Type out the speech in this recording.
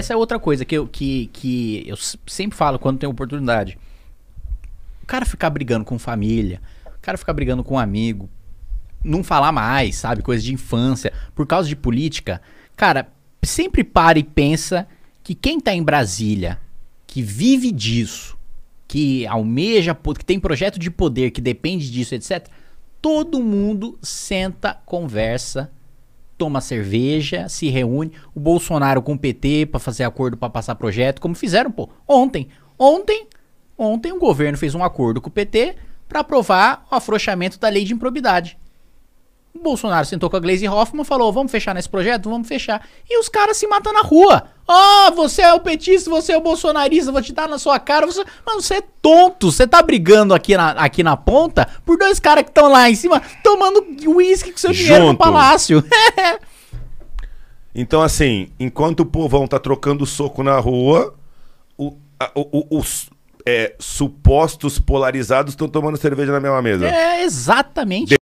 essa é outra coisa que eu, que, que eu sempre falo quando tem oportunidade. O cara ficar brigando com família, o cara ficar brigando com um amigo, não falar mais, sabe? Coisa de infância, por causa de política. Cara, sempre para e pensa que quem tá em Brasília, que vive disso, que almeja, que tem projeto de poder, que depende disso, etc., todo mundo senta, conversa toma cerveja, se reúne, o Bolsonaro com o PT para fazer acordo para passar projeto, como fizeram, pô, ontem. Ontem, ontem o governo fez um acordo com o PT para aprovar o afrouxamento da lei de improbidade. O Bolsonaro sentou com a Glaze Hoffman e falou: "Vamos fechar nesse projeto, vamos fechar". E os caras se matam na rua. Ah, você é o petista, você é o bolsonarista, vou te dar na sua cara. Você... Mano, você é tonto. Você tá brigando aqui na, aqui na ponta por dois caras que estão lá em cima tomando uísque com seu dinheiro no palácio. então, assim, enquanto o povão tá trocando soco na rua, o, a, o, os é, supostos polarizados estão tomando cerveja na mesma mesa. É, exatamente. De